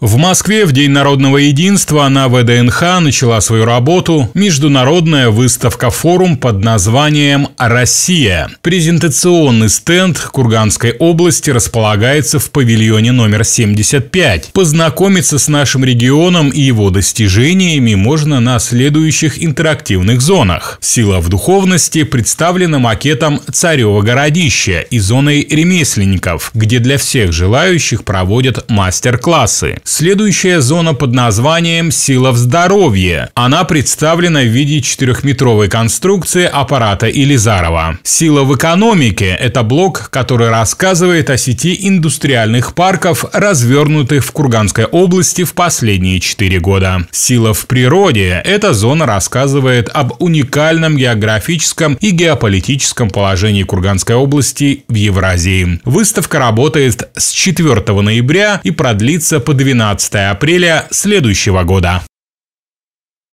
В Москве в День народного единства на ВДНХ начала свою работу международная выставка-форум под названием «Россия». Презентационный стенд Курганской области располагается в павильоне номер 75. Познакомиться с нашим регионом и его достижениями можно на следующих интерактивных зонах. «Сила в духовности» представлена макетом «Царево городище» и зоной ремесленников, где для всех желающих проводят мастер-классы. Следующая зона под названием «Сила в здоровье». Она представлена в виде четырехметровой конструкции аппарата Илизарова. «Сила в экономике» – это блок, который рассказывает о сети индустриальных парков, развернутых в Курганской области в последние четыре года. «Сила в природе» – эта зона рассказывает об уникальном географическом и геополитическом положении Курганской области в Евразии. Выставка работает с 4 ноября и продлится по 12 12 апреля следующего года.